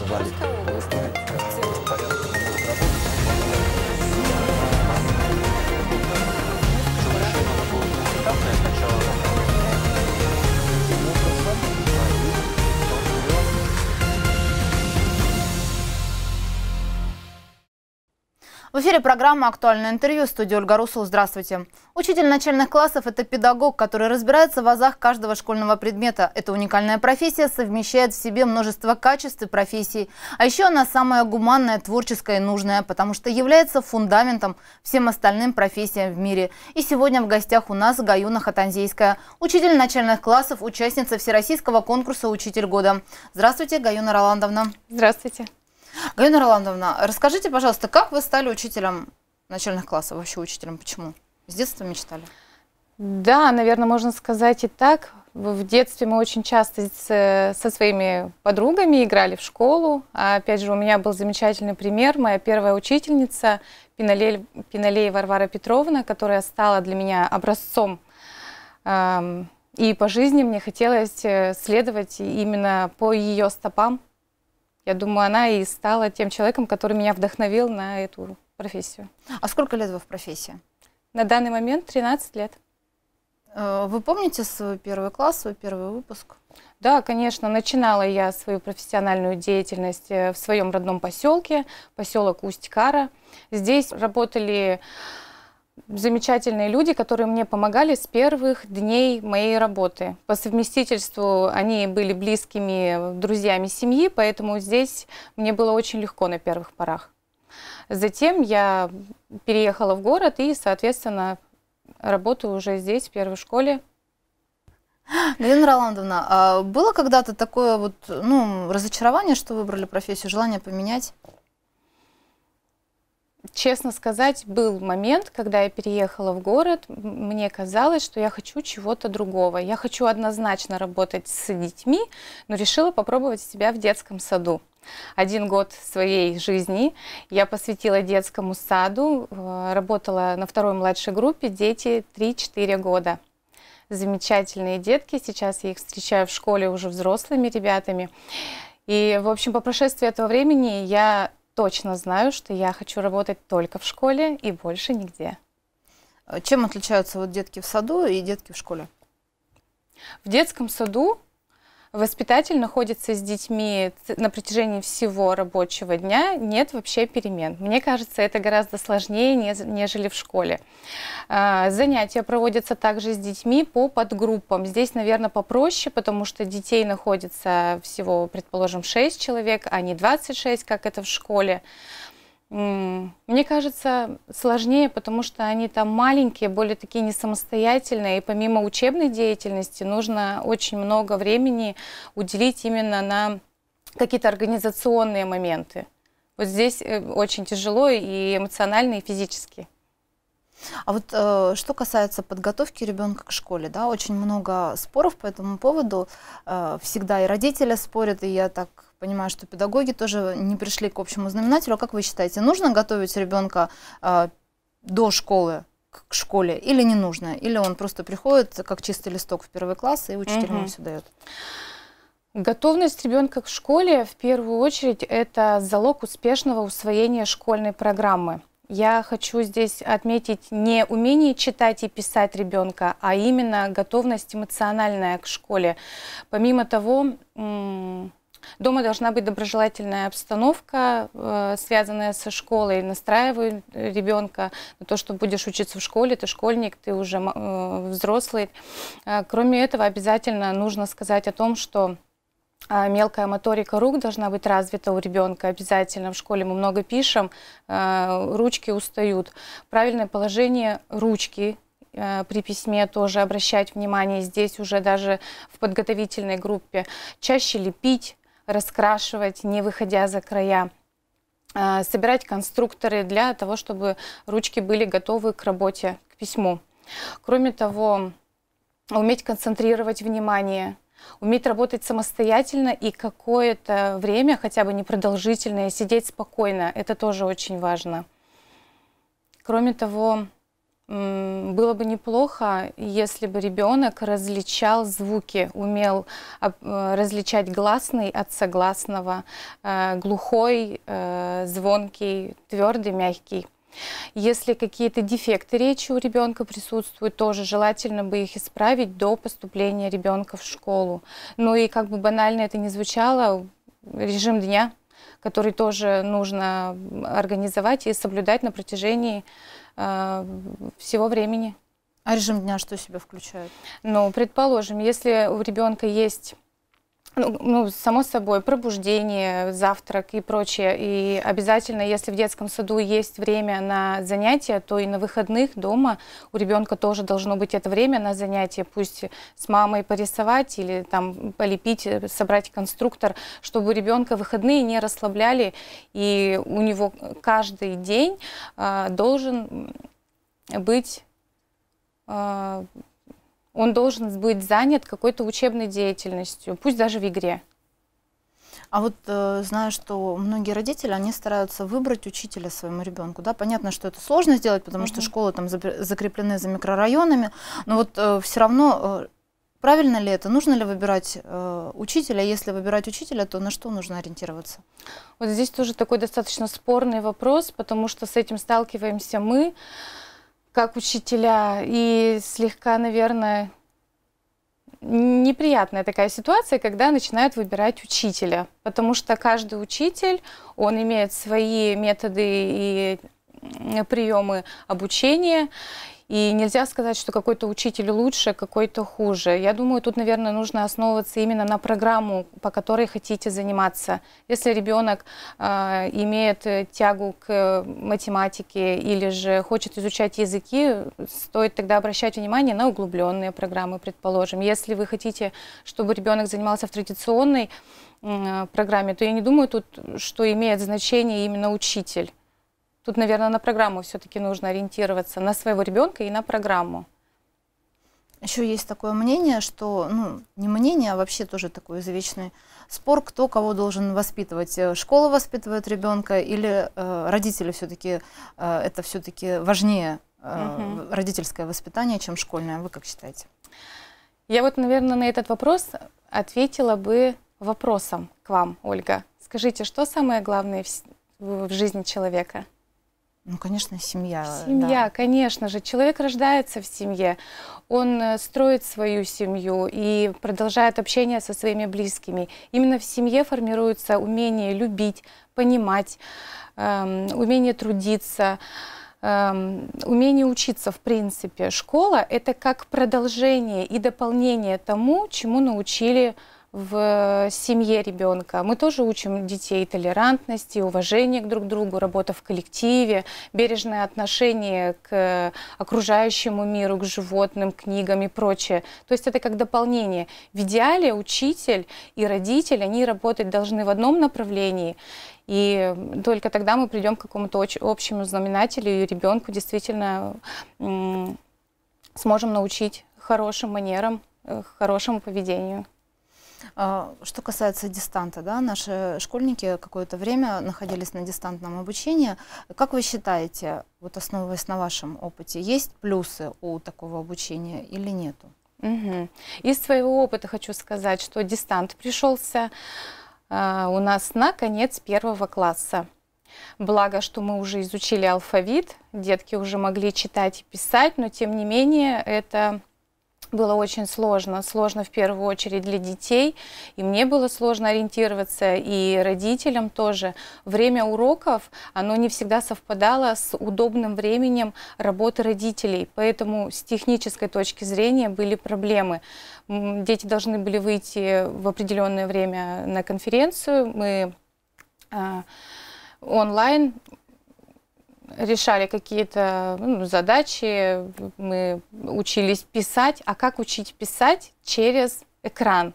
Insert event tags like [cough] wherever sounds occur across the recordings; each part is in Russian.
Рвали. В эфире программа «Актуальное интервью» в студии Ольга Русул. Здравствуйте. Учитель начальных классов – это педагог, который разбирается в азах каждого школьного предмета. Эта уникальная профессия совмещает в себе множество качеств и профессий. А еще она самая гуманная, творческая и нужная, потому что является фундаментом всем остальным профессиям в мире. И сегодня в гостях у нас Гаюна Хатанзейская, учитель начальных классов, участница Всероссийского конкурса «Учитель года». Здравствуйте, Гаюна Роландовна. Здравствуйте. Галина Роландовна, расскажите, пожалуйста, как вы стали учителем начальных классов, вообще учителем? Почему? С детства мечтали? Да, наверное, можно сказать и так. В детстве мы очень часто с, со своими подругами играли в школу. А опять же, у меня был замечательный пример. Моя первая учительница Пинолей, Пинолей Варвара Петровна, которая стала для меня образцом. и по жизни мне хотелось э, следовать именно по ее стопам я думаю, она и стала тем человеком, который меня вдохновил на эту профессию. А сколько лет вы в профессии? На данный момент 13 лет. Э, вы помните свой первый класс, свой первый выпуск? Да, конечно. Начинала я свою профессиональную деятельность э, в своем родном поселке, поселок Усть-Кара. Здесь работали замечательные люди, которые мне помогали с первых дней моей работы. По совместительству они были близкими друзьями семьи, поэтому здесь мне было очень легко на первых порах. Затем я переехала в город и, соответственно, работаю уже здесь, в первой школе. Галина Роландовна, а было когда-то такое вот, ну, разочарование, что выбрали профессию, желание поменять? честно сказать, был момент, когда я переехала в город, мне казалось, что я хочу чего-то другого. Я хочу однозначно работать с детьми, но решила попробовать себя в детском саду. Один год своей жизни я посвятила детскому саду, э, работала на второй младшей группе «Дети 3-4 года». Замечательные детки, сейчас я их встречаю в школе уже взрослыми ребятами. И, в общем, по прошествии этого времени я точно знаю, что я хочу работать только в школе и больше нигде. Э, чем отличаются вот детки в саду и детки в школе? В детском саду Воспитатель находится с детьми на протяжении всего рабочего дня, нет вообще перемен. Мне кажется, это гораздо сложнее, нежели в школе. А, занятия проводятся также с детьми по подгруппам. Здесь, наверное, попроще, потому что детей находится всего, предположим, 6 человек, а не 26, как это в школе. Мне кажется, сложнее, потому что они там маленькие, более такие не самостоятельные, и помимо учебной деятельности нужно очень много времени уделить именно на какие-то организационные моменты. Вот здесь э, очень тяжело и эмоционально, и физически. А вот э, что касается подготовки ребенка к школе, да, очень много споров по этому поводу. Э, всегда и родители спорят, и я так понимаю, что педагоги тоже не пришли к общему знаменателю. А как вы считаете, нужно готовить ребенка э, а, до школы к школе или не нужно? Или он просто приходит как чистый листок в первый класс и учитель угу. ему все дает? Готовность ребенка к школе в первую очередь это залог успешного усвоения школьной программы. Я хочу здесь отметить не умение читать и писать ребенка, а именно готовность эмоциональная к школе. Помимо того, Дома должна быть доброжелательная обстановка, э, связанная со школой. Настраиваю э, ребенка на то, что будешь учиться в школе, ты школьник, ты уже э, взрослый. Кроме этого, обязательно нужно сказать о том, что мелкая моторика рук должна быть развита у ребенка обязательно. В школе мы много пишем, ручки устают. Правильное положение ручки при письме тоже обращать внимание здесь уже даже в подготовительной группе. Чаще лепить, раскрашивать, не выходя за края а, собирать конструкторы для того, чтобы ручки были готовы к работе, к письму. Кроме того, уметь концентрировать внимание, уметь работать самостоятельно и какое-то время, хотя бы непродолжительное, сидеть спокойно. Это тоже очень важно. Кроме того, было бы неплохо, если бы ребенок различал звуки, умел э, различать гласный от согласного, э, глухой, э, звонкий, твердый, мягкий. Если какие-то дефекты речи у ребенка присутствуют, тоже желательно бы их исправить до поступления ребенка в школу. Ну и как бы банально это не звучало, режим дня, который тоже нужно организовать и соблюдать на протяжении а, всего времени. А режим дня что себя включает? Ну, предположим, если у ребенка есть ну, ну, само собой, пробуждение, завтрак и прочее. И обязательно, если в детском саду есть время на занятия, то и на выходных дома у ребенка тоже должно быть это время на занятия. Пусть с мамой порисовать или там полепить, э, собрать конструктор, чтобы у ребенка выходные не расслабляли. И у него каждый день э, должен быть э, он должен быть занят какой-то учебной деятельностью, пусть даже в игре. А вот э, знаю, что многие родители, они стараются выбрать учителя своему ребенку. Да? Понятно, что это сложно сделать, потому угу. что школы там закреплены за микрорайонами, но вот э, все равно э, правильно ли это? Нужно ли выбирать э, учителя? Если выбирать учителя, то на что нужно ориентироваться? Вот здесь тоже такой достаточно спорный вопрос, потому что с этим сталкиваемся мы как учителя. И слегка, наверное, неприятная такая ситуация, когда начинают выбирать учителя, потому что каждый учитель, он имеет свои методы и приемы обучения, и нельзя сказать, что какой-то учитель лучше, какой-то хуже. Я думаю, тут, наверное, нужно основываться именно на программу, по которой хотите заниматься. Если ребенок э, имеет э, тягу к э, математике или же хочет изучать языки, стоит тогда обращать внимание на углубленные программы, предположим. Если вы хотите, чтобы ребенок занимался в традиционной э, программе, то я не думаю тут, что имеет значение именно учитель. Тут, наверное, на программу все-таки нужно ориентироваться, на своего ребенка и на программу. Еще есть такое мнение, что, ну, не мнение, а вообще тоже такой извечный спор, кто кого должен воспитывать. Э, школа воспитывает ребенка или э, родители все-таки, э, это все-таки важнее э, угу. родительское воспитание, чем школьное. Вы как считаете? Я вот, наверное, на этот вопрос ответила бы вопросом к вам, Ольга. Скажите, что самое главное в, в жизни человека? Ну, конечно, семья. Семья, да. конечно же. Человек рождается в семье, он э, строит свою семью и продолжает общение со своими близкими. Именно в семье формируется умение любить, понимать, эм, умение трудиться, эм, умение учиться, в принципе. Школа – это как продолжение и дополнение тому, чему научили в э, семье ребенка. Мы тоже учим детей толерантности, уважения к друг другу, работа в коллективе, бережное отношение к окружающему миру, к животным, книгам и прочее. То есть это как дополнение. В идеале учитель и родитель, они работать должны в одном направлении, и только тогда мы придем к какому-то общему знаменателю, и ребенку действительно сможем научить хорошим манерам, э, хорошему поведению. А, что касается дистанта, да, наши школьники какое-то время находились на дистантном обучении. Как вы считаете, вот основываясь на вашем опыте, есть плюсы у такого обучения или нету? Угу. Из своего опыта хочу сказать, что дистант пришелся э, у нас на конец первого класса. Благо, что мы уже изучили алфавит, детки уже могли читать и писать, но тем не менее это было очень сложно. Сложно в первую очередь для детей, и мне было сложно ориентироваться, и родителям тоже. Время уроков, оно не всегда совпадало с удобным временем работы родителей, поэтому с технической точки зрения были проблемы. Дети должны были выйти в определенное время на конференцию, мы а, онлайн решали какие-то ну, задачи, мы учились писать. А как учить писать? Через экран.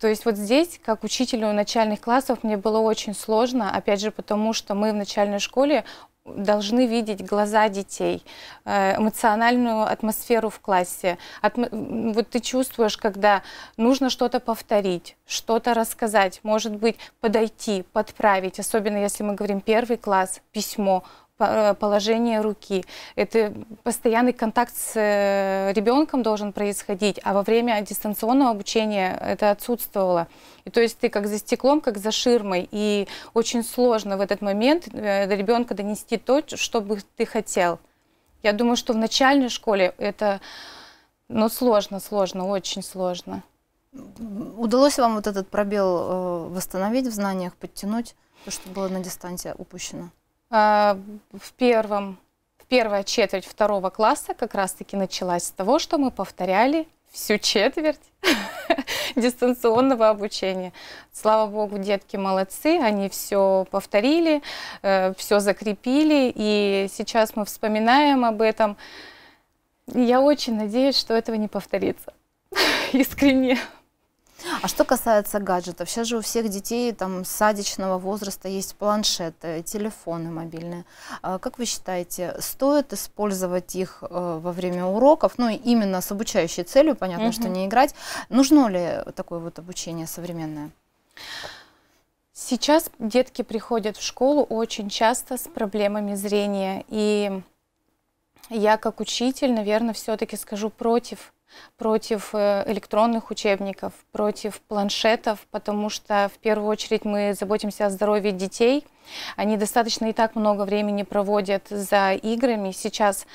То есть вот здесь, как учителю начальных классов, мне было очень сложно, опять же, потому что мы в начальной школе должны видеть глаза детей, э, эмоциональную атмосферу в классе. Вот ты чувствуешь, когда нужно что-то повторить, что-то рассказать, может быть, подойти, подправить, особенно если мы говорим первый класс, письмо, Э, положение руки. Это постоянный контакт с э, ребенком должен происходить, а во время дистанционного обучения это отсутствовало. И то есть ты как за стеклом, как за ширмой, и очень сложно в этот момент э, до ребенка донести то, что бы ты хотел. Я думаю, что в начальной школе это ну, сложно, сложно, очень сложно. Удалось вам вот этот пробел восстановить в знаниях, подтянуть то, что было на дистанции упущено? А, в первом, в первая четверть второго класса как раз-таки началась с того, что мы повторяли всю четверть [laughs] дистанционного обучения. Слава богу, детки молодцы, они все повторили, э, все закрепили, и сейчас мы вспоминаем об этом. Я очень надеюсь, что этого не повторится. [laughs] Искренне. А что касается гаджетов, сейчас же у всех детей там садичного возраста есть планшеты, телефоны мобильные. А как вы считаете, стоит использовать их э, во время уроков, ну именно с обучающей целью, понятно, угу. что не играть. Нужно ли такое вот обучение современное? Сейчас детки приходят в школу очень часто с проблемами зрения, и я как учитель, наверное, все-таки скажу против против э, электронных учебников, против планшетов, потому что в первую очередь мы заботимся о здоровье детей. Они достаточно и так много времени проводят за играми. Сейчас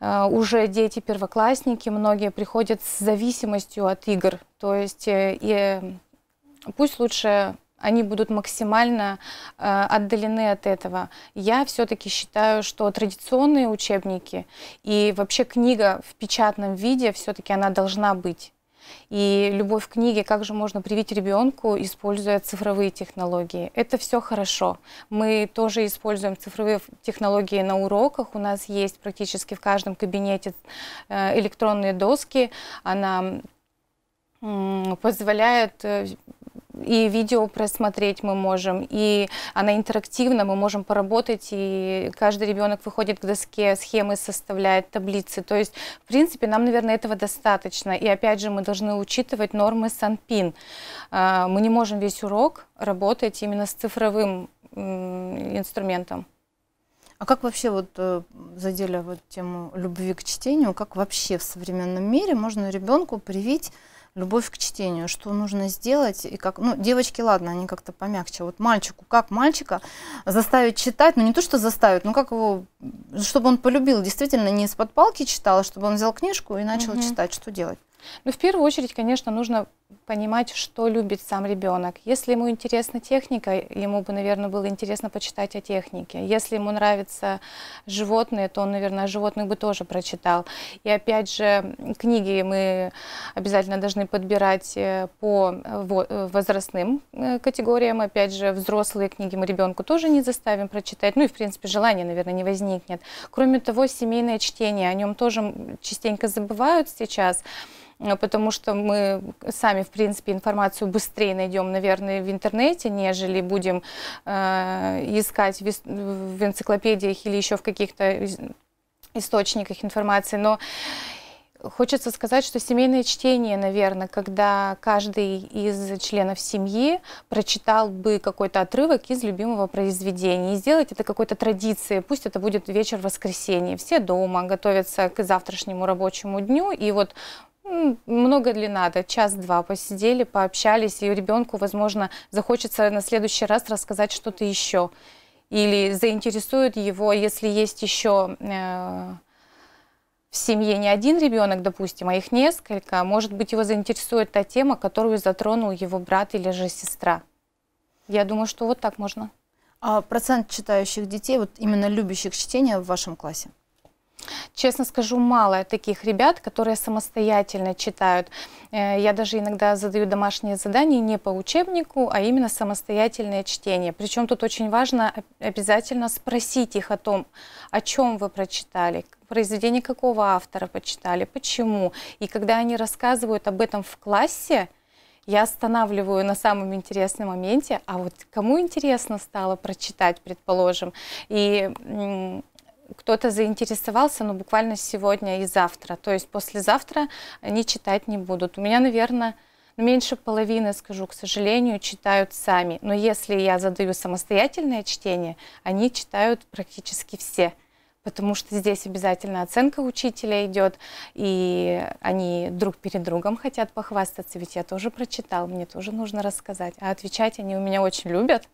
э, уже дети первоклассники, многие приходят с зависимостью от игр. То есть э, и пусть лучше они будут максимально э, отдалены от этого. Я все-таки считаю, что традиционные учебники и вообще книга в печатном виде все-таки она должна быть. И любовь к книге, как же можно привить ребенку, используя цифровые технологии. Это все хорошо. Мы тоже используем цифровые технологии на уроках. У нас есть практически в каждом кабинете э, электронные доски. Она позволяет э, и видео просмотреть мы можем, и она интерактивна, мы можем поработать, и каждый ребенок выходит к доске, схемы составляет, таблицы. То есть, в принципе, нам, наверное, этого достаточно. И опять же, мы должны учитывать нормы Санпин. А, мы не можем весь урок работать именно с цифровым инструментом. А как вообще вот э, задели вот тему любви к чтению, как вообще в современном мире можно ребенку привить любовь к чтению, что нужно сделать, и как, ну, девочки, ладно, они как-то помягче, вот мальчику, как мальчика заставить читать, ну, не то, что заставить, ну, как его, чтобы он полюбил, действительно, не из-под палки читал, а чтобы он взял книжку и начал угу. читать, что делать? Ну, в первую очередь, конечно, нужно понимать, что любит сам ребенок. Если ему интересна техника, ему бы, наверное, было интересно почитать о технике. Если ему нравятся животные, то он, наверное, о животных бы тоже прочитал. И опять же, книги мы обязательно должны подбирать э, по э, э, возрастным категориям. Опять же, взрослые книги мы ребенку тоже не заставим прочитать. Ну и, в принципе, желания, наверное, не возникнет. Кроме того, семейное чтение, о нем тоже частенько забывают сейчас. Э, потому что мы сами, в принципе, информацию быстрее найдем, наверное, в интернете, нежели будем э, искать в, в энциклопедиях или еще в каких-то источниках информации. Но Хочется сказать, что семейное чтение, наверное, когда каждый из членов семьи прочитал бы какой-то отрывок из любимого произведения и сделать это какой-то традицией. Пусть это будет вечер воскресенья. Все дома готовятся к завтрашнему рабочему дню, и вот много ли надо? Час-два посидели, пообщались, и ребенку, возможно, захочется на следующий раз рассказать что-то еще. Или заинтересует его, если есть еще э, в семье не один ребенок, допустим, а их несколько, может быть, его заинтересует та тема, которую затронул его брат или же сестра. Я думаю, что вот так можно. А процент читающих детей, вот именно любящих чтение в вашем классе? Честно скажу, мало таких ребят, которые самостоятельно читают. Э, я даже иногда задаю домашние задания не по учебнику, а именно самостоятельное чтение. Причем тут очень важно обязательно спросить их о том, о чем вы прочитали, произведение какого автора почитали, почему. И когда они рассказывают об этом в классе, я останавливаю на самом интересном моменте, а вот кому интересно стало прочитать, предположим. И кто-то заинтересовался, но буквально сегодня и завтра. То есть послезавтра они читать не будут. У меня, наверное, ну, меньше половины, скажу, к сожалению, читают сами. Но если я задаю самостоятельное чтение, они читают практически все потому что здесь обязательно оценка учителя идет, и они друг перед другом хотят похвастаться, ведь я тоже прочитал, мне тоже нужно рассказать. А отвечать они у меня очень любят,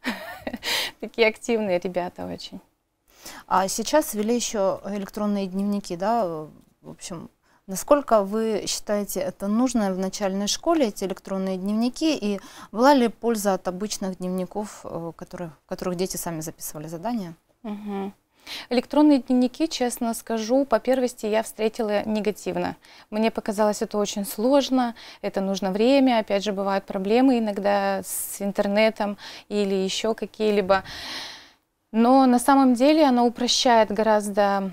[laughs] такие активные ребята очень. А сейчас ввели еще электронные дневники, да, в общем, Насколько вы считаете это нужно в начальной школе, эти электронные дневники, и была ли польза от обычных дневников, э, которые, в которых дети сами записывали задания? Угу. Электронные дневники, честно скажу, по первости я встретила негативно. Мне показалось это очень сложно, это нужно время, опять же, бывают проблемы иногда с интернетом или еще какие-либо но на самом деле она упрощает гораздо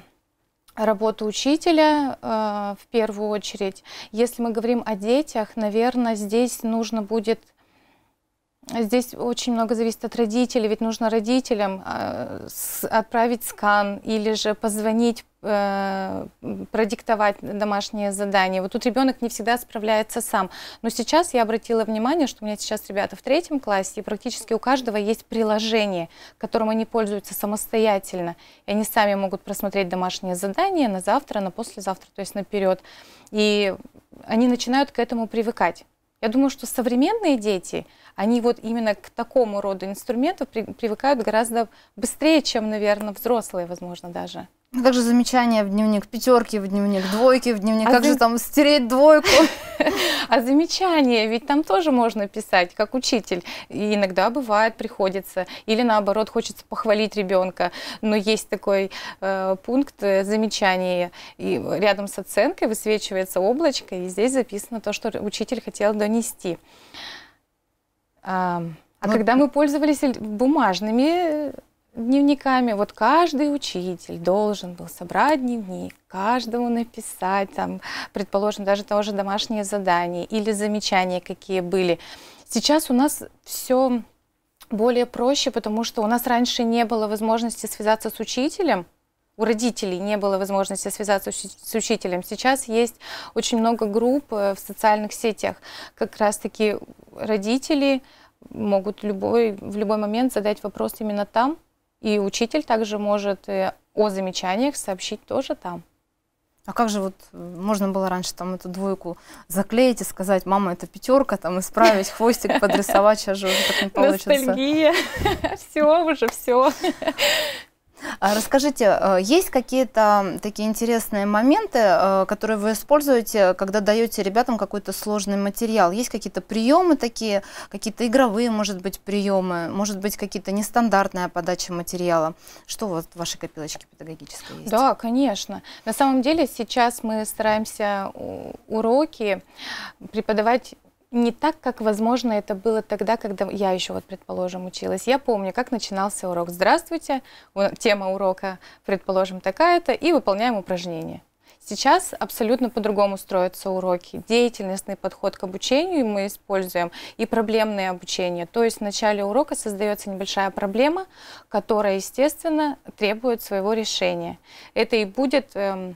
работу учителя э, в первую очередь. Если мы говорим о детях, наверное, здесь нужно будет... Здесь очень много зависит от родителей, ведь нужно родителям э, с, отправить скан или же позвонить э, продиктовать домашние задания. Вот тут ребенок не всегда справляется сам. Но сейчас я обратила внимание, что у меня сейчас ребята в третьем классе, и практически у каждого есть приложение, которым они пользуются самостоятельно. И они сами могут просмотреть домашние задания на завтра, на послезавтра, то есть наперед. И они начинают к этому привыкать. Я думаю, что современные дети, они вот именно к такому роду инструментов при, привыкают гораздо быстрее, чем, наверное, взрослые, возможно, даже. Ну, как же замечания в дневник, пятерки в дневник, двойки в дневник, а как зам... же там стереть двойку? [laughs] А замечания, ведь там тоже можно писать, как учитель. И иногда бывает, приходится. Или наоборот, хочется похвалить ребенка. Но есть такой э, пункт э, замечания. И рядом с оценкой высвечивается облачко, и здесь записано то, что учитель хотел донести. А, а ну вот. когда мы пользовались бумажными дневниками. Вот каждый учитель должен был собрать дневник, каждому написать, там, предположим, даже того же домашние задания или замечания, какие были. Сейчас у нас все более проще, потому что у нас раньше не было возможности связаться с учителем, у родителей не было возможности связаться с учителем. Сейчас есть очень много групп э, в социальных сетях. Как раз-таки родители могут любой, в любой момент задать вопрос именно там, и учитель также может э, о замечаниях сообщить тоже там. А как же вот э, можно было раньше там эту двойку заклеить и сказать, мама, это пятерка, там исправить хвостик, подрисовать, сейчас же уже так не получится. Ностальгия, [laughs] все уже, все. А расскажите, э, есть какие-то такие интересные моменты, э, которые вы используете, когда даете ребятам какой-то сложный материал? Есть какие-то приемы такие, какие-то игровые, может быть, приемы, может быть, какие-то нестандартная подача материала? Что вот в вашей копилочке педагогической есть? Да, конечно. На самом деле сейчас мы стараемся уроки преподавать не так, как, возможно, это было тогда, когда я еще, вот, предположим, училась. Я помню, как начинался урок. Здравствуйте, тема урока, предположим, такая-то, и выполняем упражнение. Сейчас абсолютно по-другому строятся уроки. Деятельностный подход к обучению мы используем и проблемное обучение. То есть в начале урока создается небольшая проблема, которая, естественно, требует своего решения. Это и будет эм,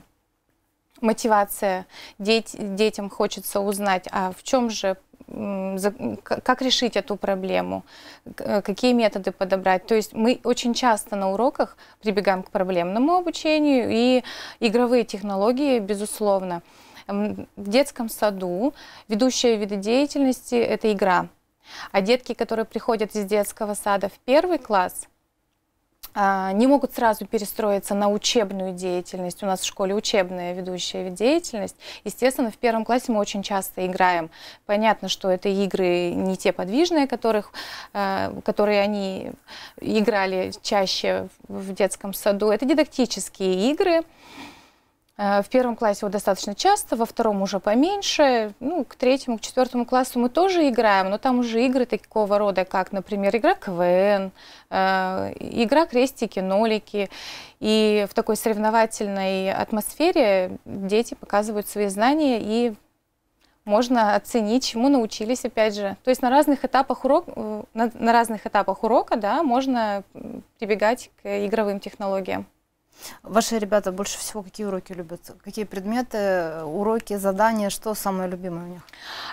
мотивация. Деть, детям хочется узнать, а в чем же как решить эту проблему, э, какие методы подобрать. То есть мы очень часто на уроках прибегаем к проблемному обучению и игровые технологии, безусловно. В детском саду ведущие виды деятельности – это игра. А детки, которые приходят из детского сада в первый класс – а, не могут сразу перестроиться на учебную деятельность. У нас в школе учебная ведущая деятельность. Естественно, в первом классе мы очень часто играем. Понятно, что это игры не те подвижные, которых, а, которые они играли чаще в детском саду. Это дидактические игры. Э, в первом классе его достаточно часто, во втором уже поменьше. Ну, к третьему, к четвертому классу мы тоже играем, но там уже игры такого рода, как, например, игра КВН, э, игра крестики-нолики. И в такой соревновательной атмосфере дети показывают свои знания и можно оценить, чему научились, опять же. То есть на разных этапах, урок, э, на, на разных этапах урока да, можно прибегать к игровым технологиям. Ваши ребята больше всего какие уроки любят? Какие предметы, уроки, задания? Что самое любимое у них?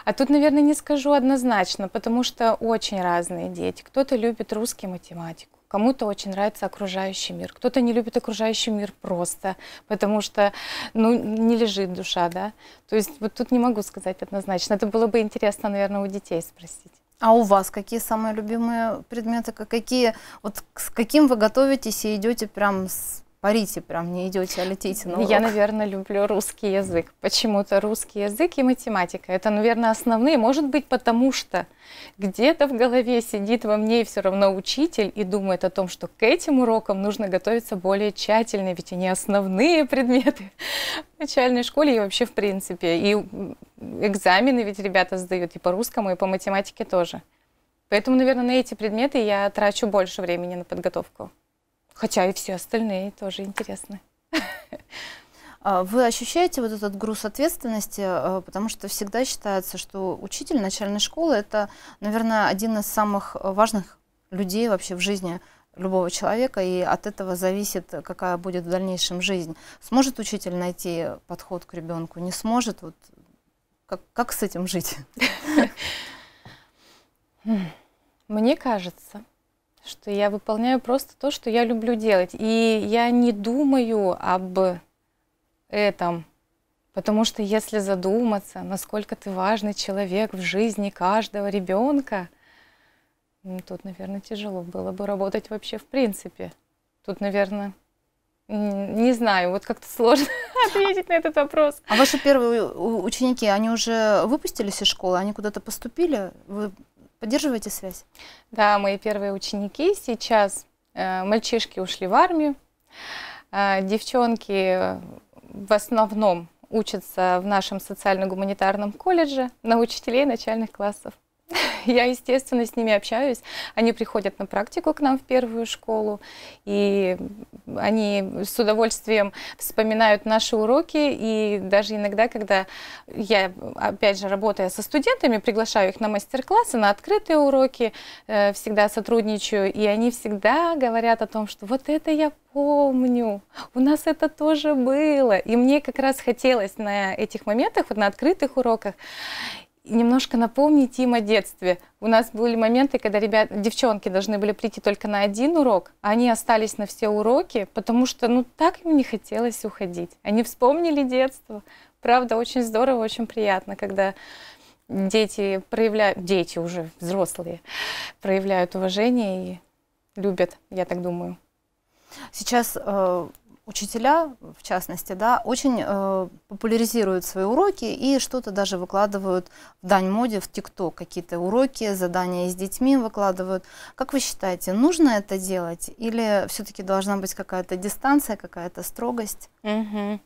А тут, наверное, не скажу однозначно, потому что очень разные дети. Кто-то любит русский математику. Кому-то очень нравится окружающий мир, кто-то не любит окружающий мир просто, потому что ну, не лежит душа, да. То есть вот тут не могу сказать однозначно. Это было бы интересно, наверное, у детей спросить. А у вас какие самые любимые предметы? Какие, вот с каким вы готовитесь и идете прям с парите, прям не идете, а летите на ну, Я, наверное, люблю русский язык. Почему-то русский язык и математика. Это, наверное, основные. Может быть, потому что где-то в голове сидит во мне все равно учитель и думает о том, что к этим урокам нужно готовиться более тщательно, ведь они основные предметы в [laughs] начальной школе и вообще в принципе. И экзамены ведь ребята сдают и по русскому, и по математике тоже. Поэтому, наверное, на эти предметы я трачу больше времени на подготовку. Хотя и все остальные тоже интересны. А вы ощущаете вот этот груз ответственности, а, потому что всегда считается, что учитель начальной школы – это, наверное, один из самых важных людей вообще в жизни любого человека, и от этого зависит, какая будет в дальнейшем жизнь. Сможет учитель найти подход к ребенку, не сможет? Вот как, как с этим жить? [laughs] Мне кажется, что я выполняю просто то, что я люблю делать. И я не думаю об этом, потому что если задуматься, насколько ты важный человек в жизни каждого ребенка, ну, тут, наверное, тяжело было бы работать вообще в принципе. Тут, наверное, не знаю, вот как-то сложно [laughs] ответить на этот вопрос. А ваши первые ученики, они уже выпустились из школы, они куда-то поступили? Вы Поддерживаете связь? Да, мои первые ученики сейчас, э, мальчишки ушли в армию, э, девчонки э, в основном учатся в нашем социально-гуманитарном колледже на учителей начальных классов. [laughs] Я, естественно, с ними общаюсь. Они приходят на практику к нам в первую школу, и они с удовольствием вспоминают наши уроки. И даже иногда, когда я, опять же, работая со студентами, приглашаю их на мастер-классы, на открытые уроки, э, всегда сотрудничаю, и они всегда говорят о том, что вот это я помню, у нас это тоже было. И мне как раз хотелось на этих моментах, вот на открытых уроках, немножко напомнить им о детстве. У нас были моменты, когда ребят, девчонки должны были прийти только на один урок, а они остались на все уроки, потому что ну так им не хотелось уходить. Они вспомнили детство. Правда, очень здорово, очень приятно, когда дети проявляют, дети уже взрослые, проявляют уважение и любят, я так думаю. Сейчас э учителя, в частности, да, очень э, популяризируют свои уроки и что-то даже выкладывают в дань моде в ТикТок, какие-то уроки, задания с детьми выкладывают. Как вы считаете, нужно это делать или все-таки должна быть какая-то дистанция, какая-то строгость? Угу.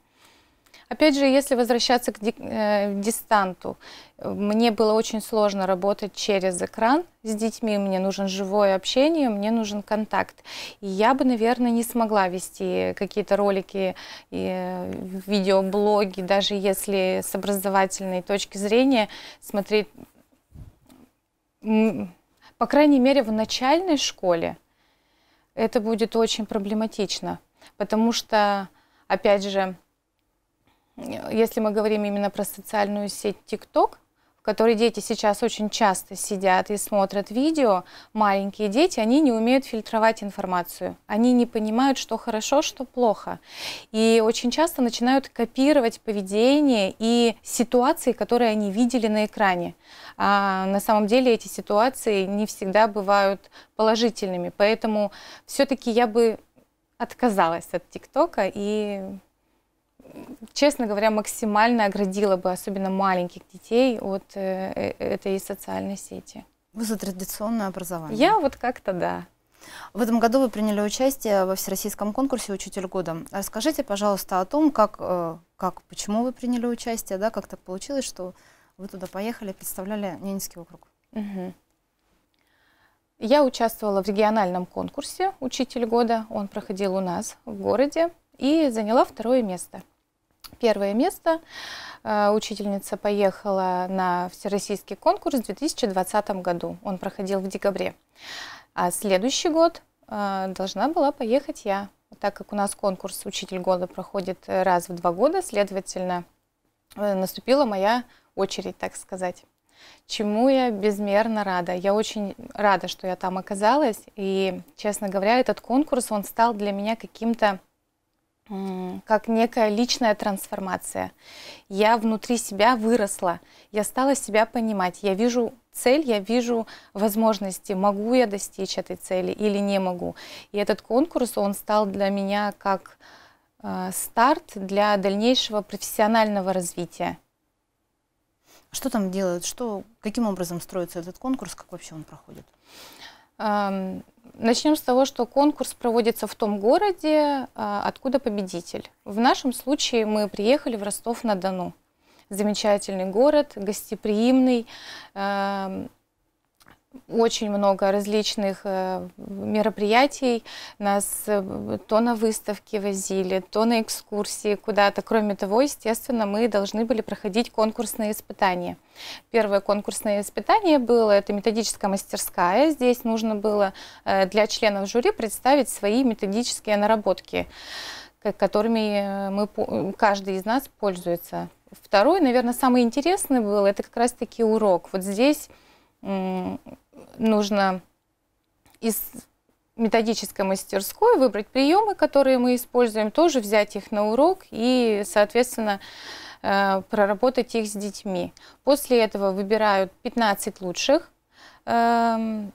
Опять же, если возвращаться к э, дистанту, мне было очень сложно работать через экран с детьми, мне нужен живое общение, мне нужен контакт. И я бы, наверное, не смогла вести какие-то ролики, и э, видеоблоги, даже если с образовательной точки зрения смотреть, по крайней мере, в начальной школе это будет очень проблематично, потому что, опять же, если мы говорим именно про социальную сеть ТикТок, в которой дети сейчас очень часто сидят и смотрят видео, маленькие дети, они не умеют фильтровать информацию. Они не понимают, что хорошо, что плохо. И очень часто начинают копировать поведение и ситуации, которые они видели на экране. А на самом деле эти ситуации не всегда бывают положительными. Поэтому все-таки я бы отказалась от ТикТока и честно говоря, максимально оградила бы, особенно маленьких детей, от э, э, этой социальной сети. Вы за традиционное образование? Я вот как-то да. В этом году вы приняли участие во всероссийском конкурсе «Учитель года». Расскажите, пожалуйста, о том, как, э, как почему вы приняли участие, да, как так получилось, что вы туда поехали, представляли Ненецкий округ. Угу. Я участвовала в региональном конкурсе «Учитель года». Он проходил у нас в городе и заняла второе место первое место. Э, учительница поехала на всероссийский конкурс в 2020 году. Он проходил в декабре. А следующий год э, должна была поехать я. Так как у нас конкурс «Учитель года» проходит э, раз в два года, следовательно, наступила моя очередь, так сказать чему я безмерно рада. Я очень рада, что я там оказалась, и, честно говоря, этот конкурс, он стал для меня каким-то как некая личная трансформация. Я внутри себя выросла, я стала себя понимать, я вижу цель, я вижу возможности, могу я достичь этой цели или не могу. И этот конкурс, он стал для меня как э, старт для дальнейшего профессионального развития. Что там делают, что, каким образом строится этот конкурс, как вообще он проходит? Начнем с того, что конкурс проводится в том городе, а, откуда победитель. В нашем случае мы приехали в Ростов-на-Дону. Замечательный город, гостеприимный, очень много различных э, мероприятий. Нас э, то на выставки возили, то на экскурсии куда-то. Кроме того, естественно, мы должны были проходить конкурсные испытания. Первое конкурсное испытание было, это методическая мастерская. Здесь нужно было э, для членов жюри представить свои методические наработки, которыми мы, каждый из нас пользуется. Второй, наверное, самый интересный был, это как раз-таки урок. Вот здесь нужно из методической мастерской выбрать приемы, которые мы используем, тоже взять их на урок и, соответственно, э, проработать их с детьми. После этого выбирают 15 лучших эм,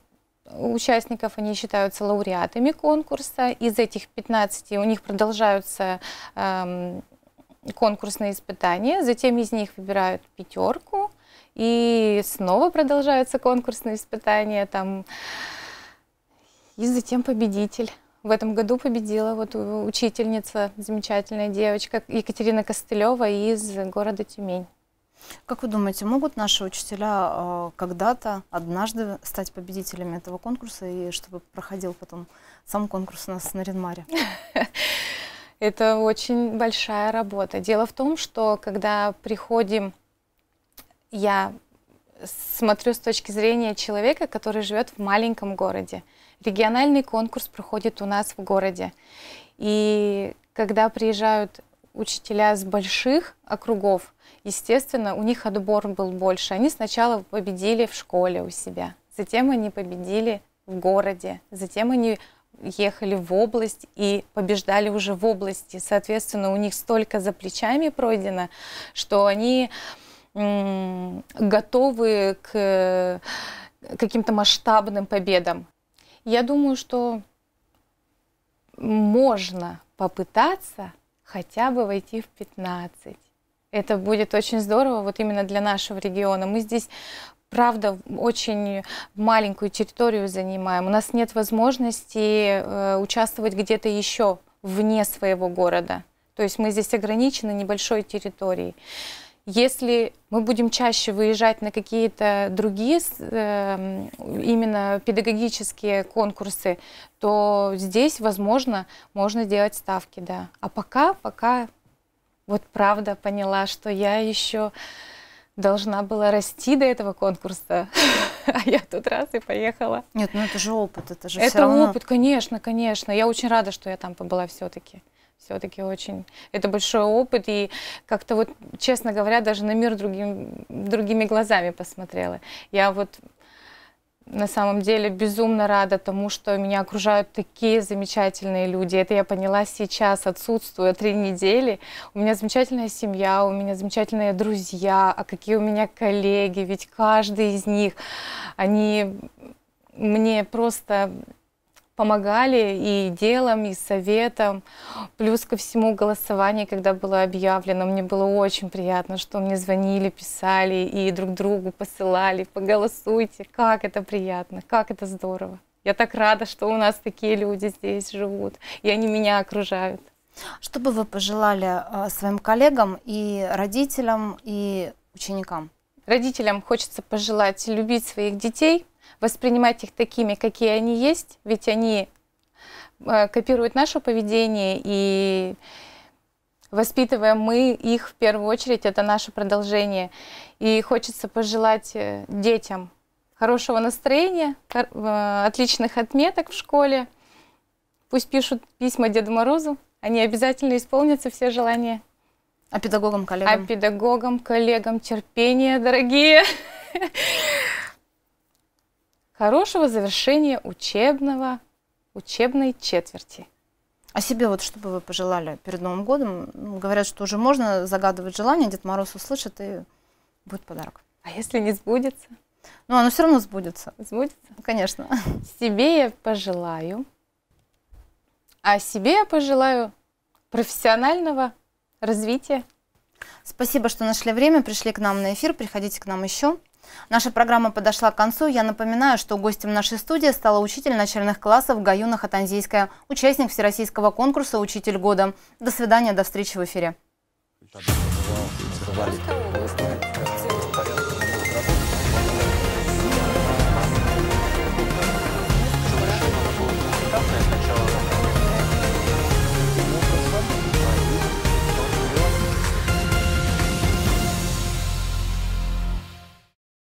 участников, они считаются лауреатами конкурса. Из этих 15 у них продолжаются эм, конкурсные испытания, затем из них выбирают пятерку – и снова продолжаются конкурсные испытания там. И затем победитель. В этом году победила вот учительница, замечательная девочка Екатерина Костылева из города Тюмень. Как вы думаете, могут наши учителя э, когда-то, однажды стать победителями этого конкурса и чтобы проходил потом сам конкурс у нас на Ренмаре? [laughs] Это очень большая работа. Дело в том, что когда приходим я смотрю с точки зрения человека, который живет в маленьком городе. Региональный конкурс проходит у нас в городе. И когда приезжают учителя с больших округов, естественно, у них отбор был больше. Они сначала победили в школе у себя, затем они победили в городе, затем они ехали в область и побеждали уже в области. Соответственно, у них столько за плечами пройдено, что они готовы к э, каким-то масштабным победам. Я думаю, что можно попытаться хотя бы войти в 15. Это будет очень здорово вот именно для нашего региона. Мы здесь правда, очень маленькую территорию занимаем. У нас нет возможности э, участвовать где-то еще вне своего города. То есть мы здесь ограничены небольшой территорией. Если мы будем чаще выезжать на какие-то другие эм, именно педагогические конкурсы, то здесь, возможно, можно делать ставки, да. А пока, пока вот правда поняла, что я еще должна была расти до этого конкурса, [laughs] а я тут раз и поехала. Нет, ну это же опыт, это же Это равно... опыт, конечно, конечно. Я очень рада, что я там побыла все-таки все-таки очень. Это большой опыт, и как-то вот, честно говоря, даже на мир другим, другими глазами посмотрела. Я вот на самом деле безумно рада тому, что меня окружают такие замечательные люди. Это я поняла сейчас, отсутствуя три недели. У меня замечательная семья, у меня замечательные друзья, а какие у меня коллеги, ведь каждый из них, они мне просто помогали и делом, и советом. Плюс ко всему голосование, когда было объявлено, мне было очень приятно, что мне звонили, писали и друг другу посылали, поголосуйте. Как это приятно, как это здорово. Я так рада, что у нас такие люди здесь живут, и они меня окружают. Что бы вы пожелали э, своим коллегам и родителям, и ученикам? Родителям хочется пожелать любить своих детей – воспринимать их такими, какие они есть, ведь они э, копируют наше поведение, и воспитывая мы их в первую очередь, это наше продолжение. И хочется пожелать э, детям хорошего настроения, э, отличных отметок в школе. Пусть пишут письма Деду Морозу, они обязательно исполнятся все желания. А педагогам, коллегам? А педагогам, коллегам терпение, дорогие. [laughs] Хорошего завершения учебного, учебной четверти. А себе вот что бы вы пожелали перед Новым годом? Ну, говорят, что уже можно загадывать желание, Дед Мороз услышит и будет подарок. А если не сбудется? Ну, оно все равно сбудется. Сбудется? Конечно. Себе я пожелаю. А себе я пожелаю профессионального развития. Спасибо, что нашли время, пришли к нам на эфир. Приходите к нам еще. Наша программа подошла к концу. Я напоминаю, что гостем нашей студии стала учитель начальных классов Гаюна Хатанзийская, участник всероссийского конкурса «Учитель года». До свидания, до встречи в эфире.